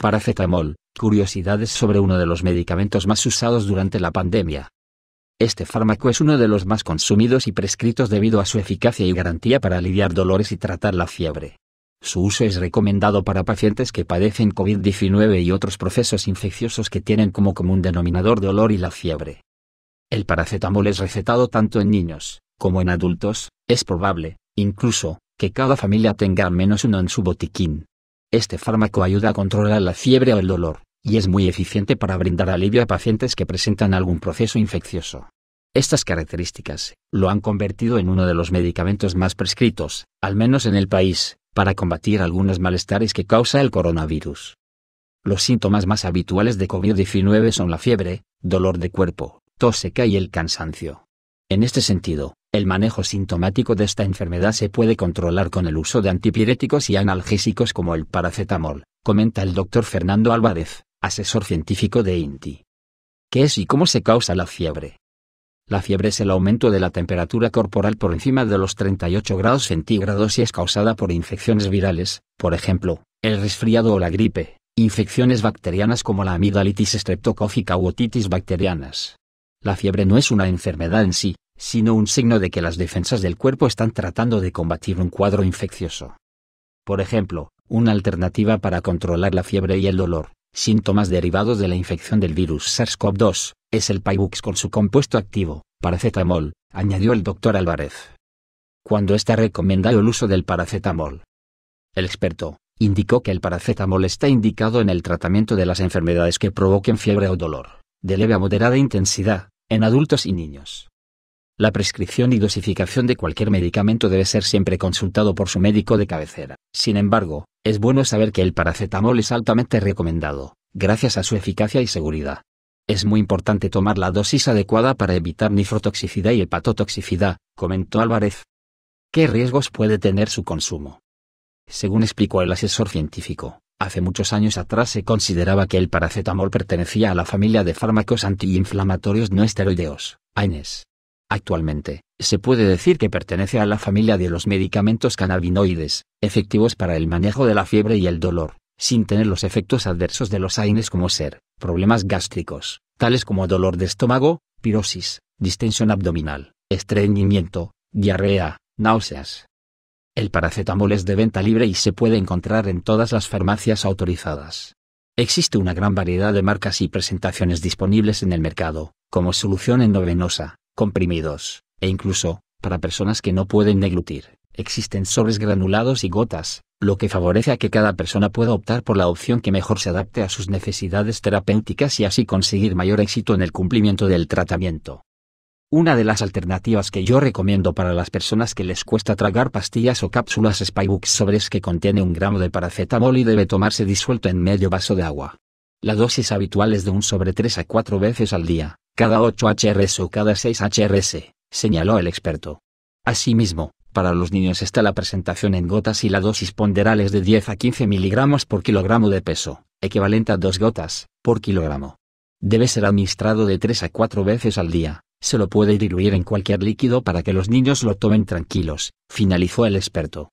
Paracetamol, curiosidades sobre uno de los medicamentos más usados durante la pandemia. Este fármaco es uno de los más consumidos y prescritos debido a su eficacia y garantía para aliviar dolores y tratar la fiebre. Su uso es recomendado para pacientes que padecen COVID-19 y otros procesos infecciosos que tienen como común denominador dolor y la fiebre. El paracetamol es recetado tanto en niños como en adultos, es probable, incluso, que cada familia tenga al menos uno en su botiquín. Este fármaco ayuda a controlar la fiebre o el dolor, y es muy eficiente para brindar alivio a pacientes que presentan algún proceso infeccioso. Estas características lo han convertido en uno de los medicamentos más prescritos, al menos en el país, para combatir algunos malestares que causa el coronavirus. Los síntomas más habituales de COVID-19 son la fiebre, dolor de cuerpo, tos seca y el cansancio. En este sentido, el manejo sintomático de esta enfermedad se puede controlar con el uso de antipiréticos y analgésicos como el paracetamol, comenta el doctor Fernando Álvarez, asesor científico de INTI. ¿Qué es y cómo se causa la fiebre? La fiebre es el aumento de la temperatura corporal por encima de los 38 grados centígrados y es causada por infecciones virales, por ejemplo, el resfriado o la gripe, infecciones bacterianas como la amigdalitis estreptocófica u otitis bacterianas. La fiebre no es una enfermedad en sí, sino un signo de que las defensas del cuerpo están tratando de combatir un cuadro infeccioso. Por ejemplo, una alternativa para controlar la fiebre y el dolor, síntomas derivados de la infección del virus SARS-CoV-2, es el Pybux con su compuesto activo, paracetamol, añadió el doctor Álvarez. Cuando está recomendado el uso del paracetamol. El experto indicó que el paracetamol está indicado en el tratamiento de las enfermedades que provoquen fiebre o dolor, de leve a moderada intensidad, en adultos y niños. La prescripción y dosificación de cualquier medicamento debe ser siempre consultado por su médico de cabecera. Sin embargo, es bueno saber que el paracetamol es altamente recomendado, gracias a su eficacia y seguridad. Es muy importante tomar la dosis adecuada para evitar nifrotoxicidad y hepatotoxicidad, comentó Álvarez. ¿Qué riesgos puede tener su consumo? Según explicó el asesor científico, Hace muchos años atrás se consideraba que el paracetamol pertenecía a la familia de fármacos antiinflamatorios no esteroideos, AINES, Actualmente, se puede decir que pertenece a la familia de los medicamentos cannabinoides, efectivos para el manejo de la fiebre y el dolor, sin tener los efectos adversos de los AINES como ser, problemas gástricos, tales como dolor de estómago, pirosis, distensión abdominal, estreñimiento, diarrea, náuseas. El paracetamol es de venta libre y se puede encontrar en todas las farmacias autorizadas. Existe una gran variedad de marcas y presentaciones disponibles en el mercado, como solución endovenosa, comprimidos, e incluso, para personas que no pueden neglutir, existen sobres granulados y gotas, lo que favorece a que cada persona pueda optar por la opción que mejor se adapte a sus necesidades terapéuticas y así conseguir mayor éxito en el cumplimiento del tratamiento. Una de las alternativas que yo recomiendo para las personas que les cuesta tragar pastillas o cápsulas Spybook sobres que contiene un gramo de paracetamol y debe tomarse disuelto en medio vaso de agua. La dosis habitual es de un sobre 3 a 4 veces al día, cada 8 HRS o cada 6 HRS, señaló el experto. Asimismo, para los niños está la presentación en gotas y la dosis ponderal es de 10 a 15 miligramos por kilogramo de peso, equivalente a 2 gotas, por kilogramo. Debe ser administrado de 3 a 4 veces al día, se lo puede diluir en cualquier líquido para que los niños lo tomen tranquilos, finalizó el experto.